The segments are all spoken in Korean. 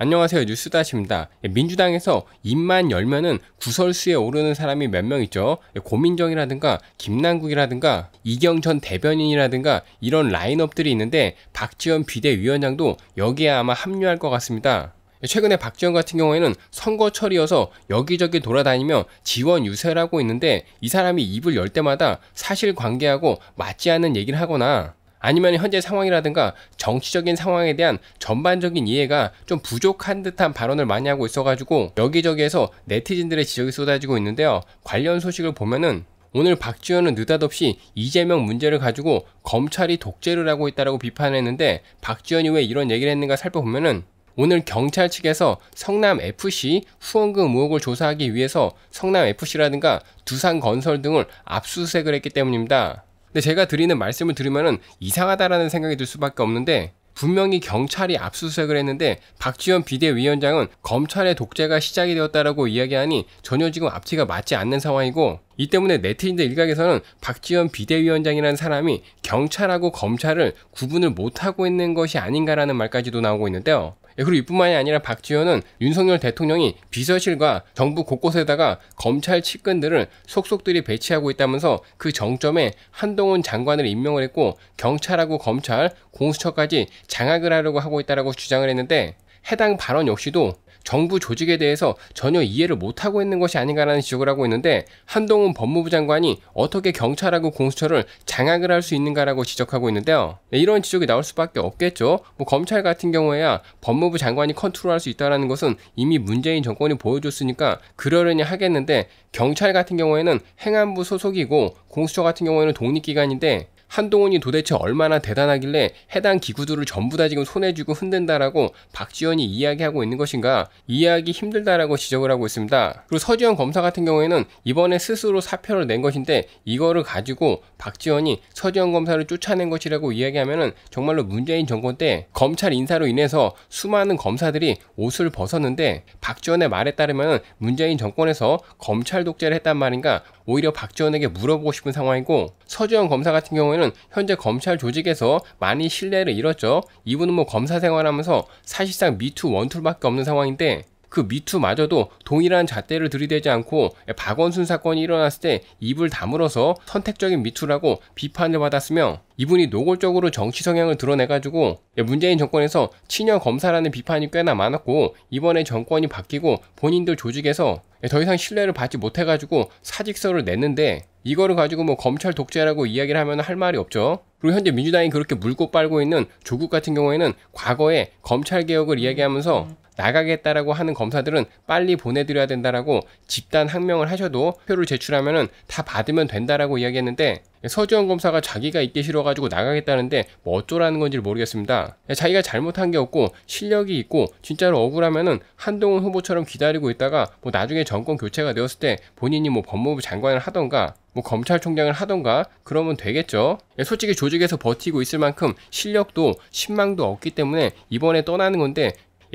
안녕하세요. 뉴스다시입니다. 예, 민주당에서 입만 열면은 구설수에 오르는 사람이 몇 명 있죠. 예, 고민정이라든가 김남국이라든가 이경 전 대변인이라든가 이런 라인업들이 있는데 박지원 비대위원장도 여기에 아마 합류할 것 같습니다. 예, 최근에 박지원 같은 경우에는 선거철이어서 여기저기 돌아다니며 지원 유세를 하고 있는데 이 사람이 입을 열 때마다 사실관계하고 맞지 않는 얘기를 하거나 아니면 현재 상황이라든가 정치적인 상황에 대한 전반적인 이해가 좀 부족한 듯한 발언을 많이 하고 있어가지고 여기저기에서 네티즌들의 지적이 쏟아지고 있는데요. 관련 소식을 보면은 오늘 박지원은 느닷없이 이재명 문제를 가지고 검찰이 독재를 하고 있다라고 비판했는데 박지원이 왜 이런 얘기를 했는가 살펴보면은 오늘 경찰 측에서 성남 FC 후원금 의혹을 조사하기 위해서 성남 FC라든가 두산 건설 등을 압수수색을 했기 때문입니다. 근데 제가 드리는 말씀을 들으면 이상하다라는 생각이 들 수밖에 없는데 분명히 경찰이 압수수색을 했는데 박지원 비대위원장은 검찰의 독재가 시작이 되었다라고 이야기하니 전혀 지금 앞뒤가 맞지 않는 상황이고 이 때문에 네트인들 일각에서는 박지원 비대위원장이라는 사람이 경찰하고 검찰을 구분을 못하고 있는 것이 아닌가라는 말까지도 나오고 있는데요. 예, 그리고 이뿐만이 아니라 박지원은 윤석열 대통령이 비서실과 정부 곳곳에다가 검찰 측근들을 속속들이 배치하고 있다면서 그 정점에 한동훈 장관을 임명을 했고 경찰하고 검찰, 공수처까지 장악을 하려고 하고 있다라고 주장을 했는데 해당 발언 역시도 정부 조직에 대해서 전혀 이해를 못하고 있는 것이 아닌가라는 지적을 하고 있는데 한동훈 법무부 장관이 어떻게 경찰하고 공수처를 장악을 할 수 있는가라고 지적하고 있는데요. 네, 이런 지적이 나올 수밖에 없겠죠. 뭐 검찰 같은 경우에야 법무부 장관이 컨트롤할 수 있다는 것은 이미 문재인 정권이 보여줬으니까 그러려니 하겠는데 경찰 같은 경우에는 행안부 소속이고 공수처 같은 경우에는 독립기관인데 한동훈이 도대체 얼마나 대단하길래 해당 기구들을 전부 다 지금 손에 쥐고 흔든다라고 박지원이 이야기하고 있는 것인가 이해하기 힘들다라고 지적을 하고 있습니다. 그리고 서지현 검사 같은 경우에는 이번에 스스로 사표를 낸 것인데 이거를 가지고 박지원이 서지현 검사를 쫓아낸 것이라고 이야기하면 정말로 문재인 정권 때 검찰 인사로 인해서 수많은 검사들이 옷을 벗었는데 박지원의 말에 따르면 문재인 정권에서 검찰 독재를 했단 말인가 오히려 박지원에게 물어보고 싶은 상황이고 서지원 검사 같은 경우에는 현재 검찰 조직에서 많이 신뢰를 잃었죠. 이분은 뭐 검사 생활하면서 사실상 미투 원툴밖에 없는 상황인데 그 미투마저도 동일한 잣대를 들이대지 않고 박원순 사건이 일어났을 때 입을 다물어서 선택적인 미투라고 비판을 받았으며 이분이 노골적으로 정치 성향을 드러내가지고 문재인 정권에서 친여 검사라는 비판이 꽤나 많았고 이번에 정권이 바뀌고 본인들 조직에서 더 이상 신뢰를 받지 못해가지고 사직서를 냈는데 이거를 가지고 뭐 검찰 독재라고 이야기를 하면 할 말이 없죠. 그리고 현재 민주당이 그렇게 물고 빨고 있는 조국 같은 경우에는 과거에 검찰 개혁을 이야기하면서 나가겠다라고 하는 검사들은 빨리 보내드려야 된다라고 집단 항명을 하셔도 표를 제출하면은 다 받으면 된다라고 이야기했는데 서지원 검사가 자기가 있기 싫어가지고 나가겠다는데 뭐 어쩌라는 건지 모르겠습니다. 자기가 잘못한 게 없고 실력이 있고 진짜로 억울하면은 한동훈 후보처럼 기다리고 있다가 뭐 나중에 정권 교체가 되었을 때 본인이 뭐 법무부 장관을 하던가 뭐 검찰총장을 하던가 그러면 되겠죠. 솔직히 조직에서 버티고 있을 만큼 실력도 신망도 없기 때문에 이번에 떠나는 건데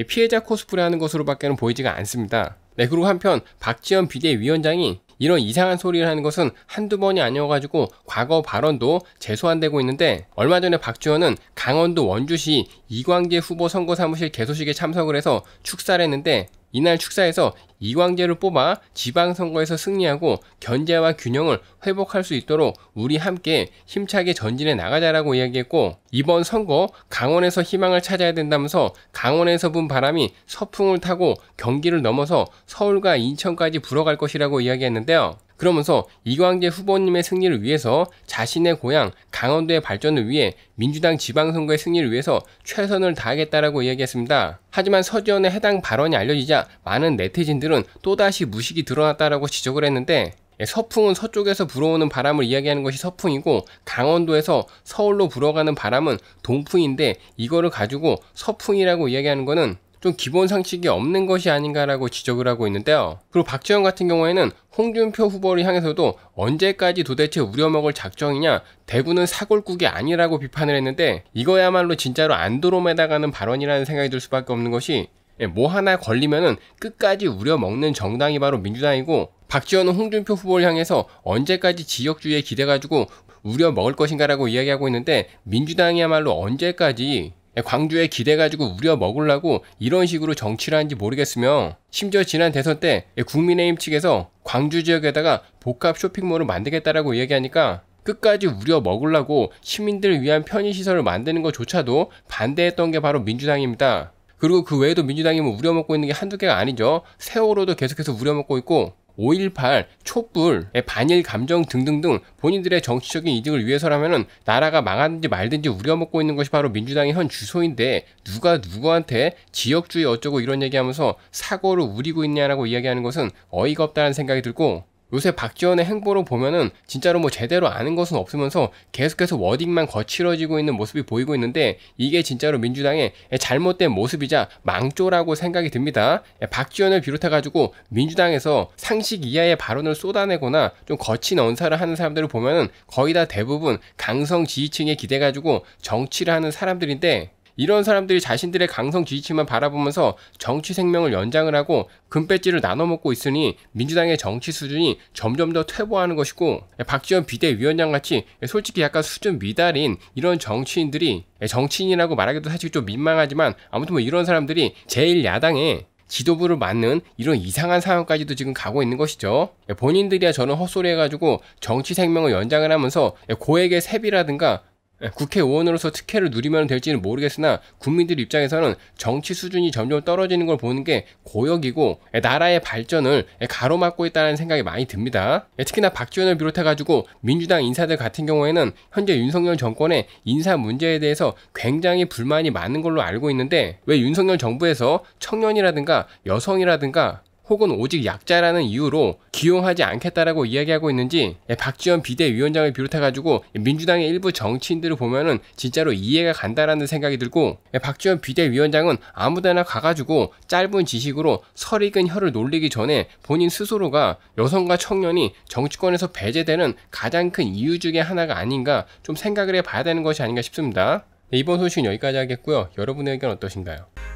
피해자 코스프레하는 것으로밖에는 보이지가 않습니다. 네, 그리고 한편 박지원 비대위원장이 이런 이상한 소리를 하는 것은 한두 번이 아니어가지고 과거 발언도 재소환되고 있는데 얼마 전에 박지원은 강원도 원주시 이광재 후보 선거사무실 개소식에 참석을 해서 축사를 했는데 이날 축사에서 이광재를 뽑아 지방선거에서 승리하고 견제와 균형을 회복할 수 있도록 우리 함께 힘차게 전진해 나가자라고 이야기했고 이번 선거 강원에서 희망을 찾아야 된다면서 강원에서 분 바람이 서풍을 타고 경기를 넘어서 서울과 인천까지 불어갈 것이라고 이야기했는데요. 그러면서 이광재 후보님의 승리를 위해서 자신의 고향 강원도의 발전을 위해 민주당 지방선거의 승리를 위해서 최선을 다하겠다라고 이야기했습니다. 하지만 서지원의 해당 발언이 알려지자 많은 네티즌들은 또다시 무식이 드러났다라고 지적을 했는데 서풍은 서쪽에서 불어오는 바람을 이야기하는 것이 서풍이고 강원도에서 서울로 불어가는 바람은 동풍인데 이거를 가지고 서풍이라고 이야기하는 것은 좀 기본 상식이 없는 것이 아닌가라고 지적을 하고 있는데요. 그리고 박지원 같은 경우에는 홍준표 후보를 향해서도 언제까지 도대체 우려먹을 작정이냐 대구는 사골국이 아니라고 비판을 했는데 이거야말로 진짜로 안드로메다 가는 발언이라는 생각이 들 수밖에 없는 것이 예, 뭐 하나 걸리면은 끝까지 우려먹는 정당이 바로 민주당이고 박지원은 홍준표 후보를 향해서 언제까지 지역주의에 기대가지고 우려 먹을 것인가라고 이야기하고 있는데 민주당이야말로 언제까지 예, 광주에 기대가지고 우려 먹으려고 이런 식으로 정치를 하는지 모르겠으며 심지어 지난 대선 때 예, 국민의힘 측에서 광주 지역에다가 복합 쇼핑몰을 만들겠다라고 얘기하니까 끝까지 우려 먹으려고 시민들을 위한 편의시설을 만드는 것조차도 반대했던 게 바로 민주당입니다. 그리고 그 외에도 민주당이 뭐 우려먹고 있는 게 한두 개가 아니죠. 세월호도 계속해서 우려먹고 있고 5.18, 촛불, 예, 반일 감정 등등등 본인들의 정치적인 이득을 위해서라면 나라가 망하든지 말든지 우려먹고 있는 것이 바로 민주당의 현 주소인데 누가 누구한테 지역주의 어쩌고 이런 얘기하면서 사고를 우리고 있냐라고 이야기하는 것은 어이가 없다는 생각이 들고 요새 박지원의 행보로 보면은 진짜로 뭐 제대로 아는 것은 없으면서 계속해서 워딩만 거칠어지고 있는 모습이 보이고 있는데 이게 진짜로 민주당의 잘못된 모습이자 망조라고 생각이 듭니다. 예, 박지원을 비롯해가지고 민주당에서 상식 이하의 발언을 쏟아내거나 좀 거친 언사를 하는 사람들을 보면은 거의 다 대부분 강성 지지층에 기대가지고 정치를 하는 사람들인데 이런 사람들이 자신들의 강성 지지층만 바라보면서 정치 생명을 연장을 하고 금배지를 나눠 먹고 있으니 민주당의 정치 수준이 점점 더 퇴보하는 것이고 예, 박지원 비대위원장 같이 솔직히 약간 수준 미달인 이런 정치인들이 예, 정치인이라고 말하기도 사실 좀 민망하지만 아무튼 뭐 이런 사람들이 제1 야당에 지도부를 맡는 이런 이상한 상황까지도 지금 가고 있는 것이죠. 예, 본인들이야 저는 헛소리 해가지고 정치 생명을 연장을 하면서 고액의 세비라든가 예, 국회의원으로서 특혜를 누리면 될지는 모르겠으나 국민들 입장에서는 정치 수준이 점점 떨어지는 걸 보는 게 고역이고 예, 나라의 발전을 예, 가로막고 있다는 생각이 많이 듭니다. 특히나 박지원을 비롯해가지고 민주당 인사들 같은 경우에는 현재 윤석열 정권의 인사 문제에 대해서 굉장히 불만이 많은 걸로 알고 있는데 왜 윤석열 정부에서 청년이라든가 여성이라든가 혹은 오직 약자라는 이유로 기용하지 않겠다라고 이야기하고 있는지 예, 박지원 비대위원장을 비롯해가지고 민주당의 일부 정치인들을 보면은 진짜로 이해가 간다라는 생각이 들고 예, 박지원 비대위원장은 아무데나 가가지고 짧은 지식으로 설익은 혀를 놀리기 전에 본인 스스로가 여성과 청년이 정치권에서 배제되는 가장 큰 이유 중에 하나가 아닌가 좀 생각을 해봐야 되는 것이 아닌가 싶습니다. 네, 이번 소식은 여기까지 하겠고요. 여러분의 의견 어떠신가요?